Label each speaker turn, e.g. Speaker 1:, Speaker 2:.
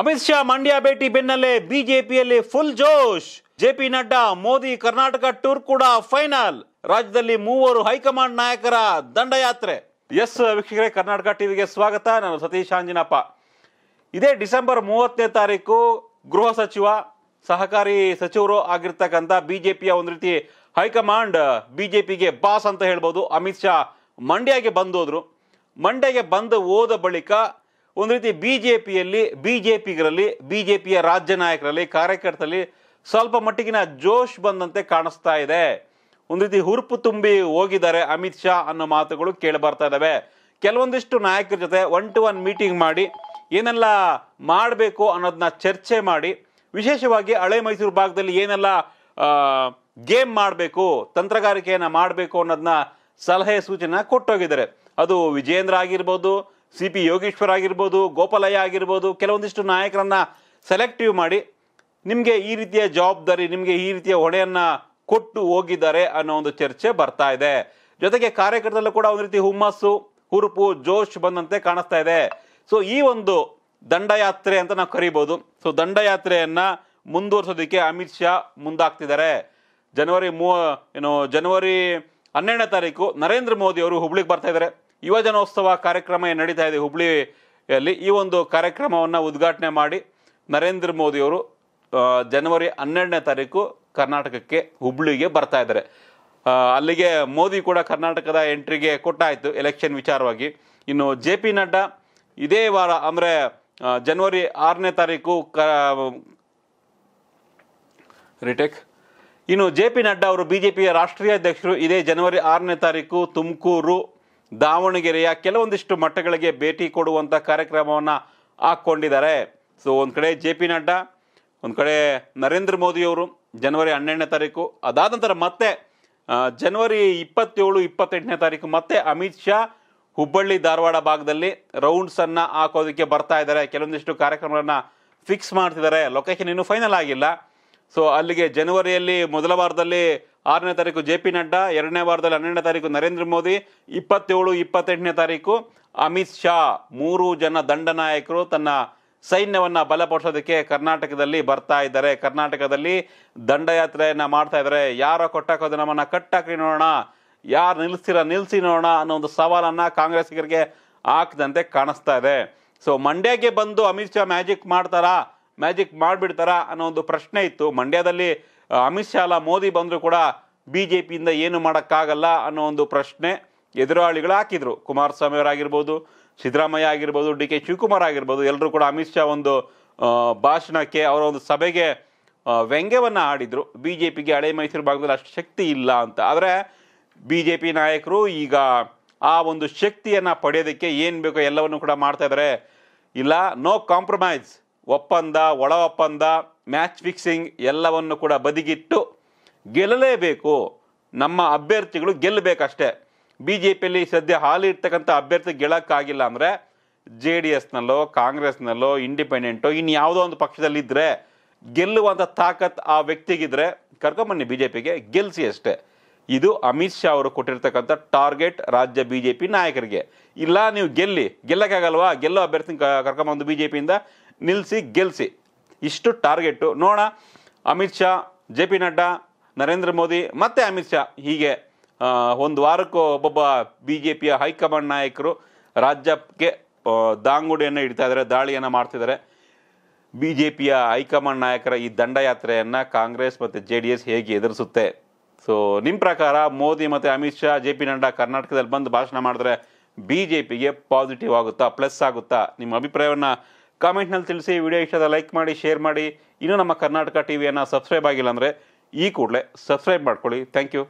Speaker 1: ಅಮಿತ್ ಶಾ ಮಂಡ್ಯ ಭೇಟಿ ಬೆನ್ನಲ್ಲೇ ಬಿಜೆಪಿಯಲ್ಲಿ ಫುಲ್ ಜೋಶ್ ಜೆಪಿ ನಡ್ಡಾ ಮೋದಿ ಕರ್ನಾಟಕ ಟೂರ್ ಕೂಡ ಫೈನಲ್ ರಾಜ್ಯದಲ್ಲಿ ಮೂವರು ಹೈಕಮಾಂಡ್ ನಾಯಕರ ದಂಡಯಾತ್ರೆ ಎಸ್ ವೀಕ್ಷಕರೇ ಕರ್ನಾಟಕ ಟಿವಿಗೆ ಸ್ವಾಗತ ನಾನು ಸತೀಶ್ ಅಂಜಿನಪ್ಪ ಇದೇ ಡಿಸೆಂಬರ್ ಮೂವತ್ತನೇ ತಾರೀಕು ಗೃಹ ಸಚಿವ ಸಹಕಾರಿ ಸಚಿವರು ಆಗಿರ್ತಕ್ಕಂಥ ಬಿಜೆಪಿಯ ಒಂದು ರೀತಿ ಹೈಕಮಾಂಡ್ ಬಿಜೆಪಿಗೆ ಬಾಸ್ ಅಂತ ಹೇಳ್ಬೋದು ಅಮಿತ್ ಶಾ ಮಂಡ್ಯಗೆ ಬಂದು ಮಂಡ್ಯಗೆ ಬಂದು ಹೋದ ಬಳಿಕ ಒಂದು ರೀತಿ ಬಿ ಜೆ ಪಿಯಲ್ಲಿ ಬಿ ಜೆ ಪಿಗರಲ್ಲಿ ಬಿ ಜೆ ಪಿಯ ರಾಜ್ಯ ನಾಯಕರಲ್ಲಿ ಕಾರ್ಯಕರ್ತರಲ್ಲಿ ಸ್ವಲ್ಪ ಮಟ್ಟಿಗಿನ ಜೋಶ್ ಬಂದಂತೆ ಕಾಣಿಸ್ತಾ ಇದೆ ಒಂದು ರೀತಿ ಹುರುಪು ತುಂಬಿ ಹೋಗಿದ್ದಾರೆ ಅಮಿತ್ ಶಾ ಅನ್ನೋ ಮಾತುಗಳು ಕೇಳಿ ಬರ್ತಾ ಇದ್ದಾವೆ ಕೆಲವೊಂದಿಷ್ಟು ನಾಯಕರ ಜೊತೆ ಒನ್ ಟು ಒನ್ ಮೀಟಿಂಗ್ ಮಾಡಿ ಏನೆಲ್ಲ ಮಾಡಬೇಕು ಅನ್ನೋದನ್ನ ಚರ್ಚೆ ಮಾಡಿ ವಿಶೇಷವಾಗಿ ಹಳೆ ಮೈಸೂರು ಭಾಗದಲ್ಲಿ ಏನೆಲ್ಲ ಗೇಮ್ ಮಾಡಬೇಕು ತಂತ್ರಗಾರಿಕೆಯನ್ನು ಮಾಡಬೇಕು ಅನ್ನೋದನ್ನ ಸಲಹೆ ಸೂಚನೆ ಕೊಟ್ಟೋಗಿದ್ದಾರೆ ಅದು ವಿಜೇಂದ್ರ ಆಗಿರ್ಬೋದು ಸಿ ಪಿ ಯೋಗೇಶ್ವರ್ ಆಗಿರ್ಬೋದು ಗೋಪಾಲಯ್ಯ ಆಗಿರ್ಬೋದು ಕೆಲವೊಂದಿಷ್ಟು ನಾಯಕರನ್ನು ಸೆಲೆಕ್ಟಿವ್ ಮಾಡಿ ನಿಮಗೆ ಈ ರೀತಿಯ ಜವಾಬ್ದಾರಿ ನಿಮಗೆ ಈ ರೀತಿಯ ಹೊಣೆಯನ್ನು ಕೊಟ್ಟು ಹೋಗಿದ್ದಾರೆ ಅನ್ನೋ ಒಂದು ಚರ್ಚೆ ಬರ್ತಾ ಇದೆ ಜೊತೆಗೆ ಕಾರ್ಯಕರ್ತರಲ್ಲೂ ಕೂಡ ಒಂದು ರೀತಿ ಹುಮ್ಮಸ್ಸು ಹುರುಪು ಜೋಶ್ ಬಂದಂತೆ ಕಾಣಿಸ್ತಾ ಇದೆ ಸೊ ಈ ಒಂದು ದಂಡಯಾತ್ರೆ ಅಂತ ನಾವು ಕರಿಬೋದು ಸೊ ದಂಡಯಾತ್ರೆಯನ್ನು ಮುಂದುವರಿಸೋದಕ್ಕೆ ಅಮಿತ್ ಶಾ ಮುಂದಾಗ್ತಿದ್ದಾರೆ ಜನವರಿ ಮೂ ಏನು ಜನವರಿ ಹನ್ನೆರಡನೇ ತಾರೀಕು ನರೇಂದ್ರ ಮೋದಿ ಅವರು ಹುಬ್ಳಿಗೆ ಬರ್ತಾ ಇದ್ದಾರೆ ಯುವಜನೋತ್ಸವ ಕಾರ್ಯಕ್ರಮ ಏನು ನಡೀತಾ ಇದೆ ಹುಬ್ಳಿಯಲ್ಲಿ ಈ ಒಂದು ಕಾರ್ಯಕ್ರಮವನ್ನು ಉದ್ಘಾಟನೆ ಮಾಡಿ ನರೇಂದ್ರ ಮೋದಿಯವರು ಜನವರಿ ಹನ್ನೆರಡನೇ ತಾರೀಕು ಕರ್ನಾಟಕಕ್ಕೆ ಹುಬ್ಳಿಗೆ ಬರ್ತಾ ಇದ್ದಾರೆ ಅಲ್ಲಿಗೆ ಮೋದಿ ಕೂಡ ಕರ್ನಾಟಕದ ಎಂಟ್ರಿಗೆ ಕೊಟ್ಟಾಯಿತು ಎಲೆಕ್ಷನ್ ವಿಚಾರವಾಗಿ ಇನ್ನು ಜೆ ಪಿ ನಡ್ಡಾ ಇದೇ ವಾರ ಅಂದರೆ ಜನವರಿ ಆರನೇ ತಾರೀಕು ಕ ರಿಟೆಕ್ ಇನ್ನು ಜೆ ಪಿ ನಡ್ಡಾ ಅವರು ಬಿ ಜೆ ಪಿಯ ರಾಷ್ಟ್ರೀಯ ಅಧ್ಯಕ್ಷರು ಇದೇ ಜನವರಿ ಆರನೇ ತಾರೀಕು ತುಮಕೂರು ದಾವಣಗೆರೆಯ ಕೆಲವೊಂದಿಷ್ಟು ಮಠಗಳಿಗೆ ಭೇಟಿ ಕೊಡುವಂಥ ಕಾರ್ಯಕ್ರಮವನ್ನು ಹಾಕ್ಕೊಂಡಿದ್ದಾರೆ ಸೊ ಒಂದು ಕಡೆ ಜೆ ಪಿ ನಡ್ಡಾ ಒಂದು ಕಡೆ ನರೇಂದ್ರ ಮೋದಿಯವರು ಜನವರಿ ಹನ್ನೆರಡನೇ ತಾರೀಕು ಅದಾದ ನಂತರ ಮತ್ತೆ ಜನವರಿ ಇಪ್ಪತ್ತೇಳು ಇಪ್ಪತ್ತೆಂಟನೇ ತಾರೀಕು ಮತ್ತೆ ಅಮಿತ್ ಶಾ ಹುಬ್ಬಳ್ಳಿ ಧಾರವಾಡ ಭಾಗದಲ್ಲಿ ರೌಂಡ್ಸನ್ನು ಹಾಕೋದಕ್ಕೆ ಬರ್ತಾ ಇದ್ದಾರೆ ಕೆಲವೊಂದಿಷ್ಟು ಕಾರ್ಯಕ್ರಮಗಳನ್ನು ಫಿಕ್ಸ್ ಮಾಡ್ತಿದ್ದಾರೆ ಲೊಕೇಶನ್ ಇನ್ನೂ ಫೈನಲ್ ಆಗಿಲ್ಲ ಸೊ ಅಲ್ಲಿಗೆ ಜನವರಿಯಲ್ಲಿ ಮೊದಲ ವಾರದಲ್ಲಿ ಆರನೇ ತಾರೀಕು ಜೆ ಪಿ ನಡ್ಡಾ ಎರಡನೇ ವಾರದಲ್ಲಿ ಹನ್ನೆರಡನೇ ತಾರೀಕು ನರೇಂದ್ರ ಮೋದಿ ಇಪ್ಪತ್ತೇಳು ಇಪ್ಪತ್ತೆಂಟನೇ ತಾರೀಕು ಅಮಿತ್ ಶಾ ಮೂರು ಜನ ದಂಡ ನಾಯಕರು ತನ್ನ ಸೈನ್ಯವನ್ನು ಬಲಪಡಿಸೋದಕ್ಕೆ ಕರ್ನಾಟಕದಲ್ಲಿ ಬರ್ತಾ ಇದ್ದಾರೆ ಕರ್ನಾಟಕದಲ್ಲಿ ದಂಡಯಾತ್ರೆಯನ್ನು ಮಾಡ್ತಾ ಇದ್ದಾರೆ ಯಾರೋ ಕೊಟ್ಟಾಕೋದು ನಮ್ಮನ್ನು ಕಟ್ಟಾಕಿ ನೋಡೋಣ ಯಾರು ನಿಲ್ಲಿಸ್ತೀರ ನಿಲ್ಲಿಸಿ ನೋಡೋಣ ಅನ್ನೋ ಒಂದು ಸವಾಲನ್ನು ಕಾಂಗ್ರೆಸ್ಗರಿಗೆ ಹಾಕಿದಂತೆ ಕಾಣಿಸ್ತಾ ಇದೆ ಸೊ ಮಂಡ್ಯಗೆ ಬಂದು ಅಮಿತ್ ಶಾ ಮ್ಯಾಜಿಕ್ ಮಾಡ್ತಾರಾ ಮ್ಯಾಜಿಕ್ ಮಾಡಿಬಿಡ್ತಾರಾ ಅನ್ನೋ ಒಂದು ಪ್ರಶ್ನೆ ಇತ್ತು ಮಂಡ್ಯದಲ್ಲಿ ಅಮಿತ್ ಶಾ ಅಲ್ಲ ಮೋದಿ ಬಂದರೂ ಕೂಡ ಬಿ ಜೆ ಪಿಯಿಂದ ಏನು ಮಾಡೋಕ್ಕಾಗಲ್ಲ ಅನ್ನೋ ಒಂದು ಪ್ರಶ್ನೆ ಎದುರಾಳಿಗಳು ಹಾಕಿದರು ಕುಮಾರಸ್ವಾಮಿ ಅವರಾಗಿರ್ಬೋದು ಸಿದ್ದರಾಮಯ್ಯ ಆಗಿರ್ಬೋದು ಡಿ ಕೆ ಶಿವಕುಮಾರ್ ಆಗಿರ್ಬೋದು ಎಲ್ಲರೂ ಕೂಡ ಅಮಿತ್ ಶಾ ಒಂದು ಭಾಷಣಕ್ಕೆ ಅವರ ಒಂದು ಸಭೆಗೆ ವ್ಯಂಗ್ಯವನ್ನು ಆಡಿದರು ಬಿ ಜೆ ಪಿಗೆ ಹಳೆ ಮೈಸೂರು ಭಾಗದಲ್ಲಿ ಅಷ್ಟು ಶಕ್ತಿ ಇಲ್ಲ ಅಂತ ಆದರೆ ಬಿ ಜೆ ಪಿ ನಾಯಕರು ಈಗ ಆ ಒಂದು ಶಕ್ತಿಯನ್ನು ಪಡೆಯೋದಕ್ಕೆ ಏನು ಬೇಕೋ ಎಲ್ಲವನ್ನು ಕೂಡ ಮಾಡ್ತಾ ಇದ್ದಾರೆ ಇಲ್ಲ ನೋ ಕಾಂಪ್ರಮೈಸ್ ಒಪ್ಪಂದ ಒಳ ಒಪ್ಪಂದ ಮ್ಯಾಚ್ ಫಿಕ್ಸಿಂಗ್ ಎಲ್ಲವನ್ನು ಕೂಡ ಬದಿಗಿಟ್ಟು ಗೆಲ್ಲಲೇಬೇಕು ನಮ್ಮ ಅಭ್ಯರ್ಥಿಗಳು ಗೆಲ್ಲಬೇಕಷ್ಟೇ ಬಿ ಜೆ ಪಿಯಲ್ಲಿ ಸದ್ಯ ಹಾಲಿ ಇರ್ತಕ್ಕಂಥ ಅಭ್ಯರ್ಥಿ ಗೆಲ್ಲಕ್ಕಾಗಿಲ್ಲ ಅಂದರೆ ಜೆ ಡಿ ಎಸ್ನಲ್ಲೋ ಕಾಂಗ್ರೆಸ್ನಲ್ಲೋ ಇಂಡಿಪೆಂಡೆಂಟೋ ಇನ್ನು ಯಾವುದೋ ಒಂದು ಪಕ್ಷದಲ್ಲಿದ್ದರೆ ಗೆಲ್ಲುವಂಥ ತಾಕತ್ ಆ ವ್ಯಕ್ತಿಗಿದ್ರೆ ಕರ್ಕೊಂಬನ್ನಿ ಬಿ ಜೆ ಪಿಗೆ ಗೆಲ್ಲಿಸಿ ಅಷ್ಟೇ ಇದು ಅಮಿತ್ ಶಾ ಅವರು ಕೊಟ್ಟಿರ್ತಕ್ಕಂಥ ಟಾರ್ಗೆಟ್ ರಾಜ್ಯ ಬಿ ಜೆ ಪಿ ನಾಯಕರಿಗೆ ಇಲ್ಲ ನೀವು ಗೆಲ್ಲಿ ಗೆಲ್ಲಕ್ಕಾಗಲ್ವಾ ಗೆಲ್ಲೋ ಅಭ್ಯರ್ಥಿ ಕರ್ಕೊಂಬಂದು ಬಿ ಜೆ ಪಿಯಿಂದ ನಿಲ್ಲಿಸಿ ಗೆಲ್ಲಿಸಿ ಇಷ್ಟು ಟಾರ್ಗೆಟ್ಟು ನೋಡೋಣ ಅಮಿತ್ ಶಾ ಜೆ ಪಿ ನಡ್ಡಾ ನರೇಂದ್ರ ಮೋದಿ ಮತ್ತು ಅಮಿತ್ ಶಾ ಹೀಗೆ ಒಂದು ವಾರಕ್ಕೂ ಒಬ್ಬೊಬ್ಬ ಬಿ ಜೆ ಪಿಯ ಹೈಕಮಾಂಡ್ ನಾಯಕರು ರಾಜ್ಯಕ್ಕೆ ದಾಂಗುಡಿಯನ್ನು ಇಡ್ತಾ ಇದ್ದಾರೆ ದಾಳಿಯನ್ನು ಮಾಡ್ತಿದ್ದಾರೆ ಬಿ ಜೆ ಪಿಯ ಹೈಕಮಾಂಡ್ ನಾಯಕರ ಈ ದಂಡಯಾತ್ರೆಯನ್ನು ಕಾಂಗ್ರೆಸ್ ಮತ್ತು ಜೆ ಡಿ ಎಸ್ ಹೇಗೆ ಎದುರಿಸುತ್ತೆ ಸೊ ನಿಮ್ಮ ಪ್ರಕಾರ ಮೋದಿ ಮತ್ತು ಅಮಿತ್ ಶಾ ಜೆ ಪಿ ನಡ್ಡಾ ಕರ್ನಾಟಕದಲ್ಲಿ ಬಂದು ಭಾಷಣ ಮಾಡಿದ್ರೆ ಬಿ ಜೆ ಪಿಗೆ ಪಾಸಿಟಿವ್ ಆಗುತ್ತಾ ಪ್ಲಸ್ ಆಗುತ್ತಾ ನಿಮ್ಮ ಅಭಿಪ್ರಾಯವನ್ನು ಕಾಮೆಂಟ್ನಲ್ಲಿ ತಿಳಿಸಿ ವಿಡಿಯೋ ಇಷ್ಟದ ಲೈಕ್ ಮಾಡಿ ಶೇರ್ ಮಾಡಿ ಇನ್ನೂ ನಮ್ಮ ಕರ್ನಾಟಕ ಟಿ ವಿಯನ್ನು ಸಬ್ಸ್ಕ್ರೈಬ್ ಆಗಿಲ್ಲ ಅಂದರೆ ಈ ಕೂಡಲೇ ಸಬ್ಸ್ಕ್ರೈಬ್ ಮಾಡ್ಕೊಳ್ಳಿ ಥ್ಯಾಂಕ್ ಯು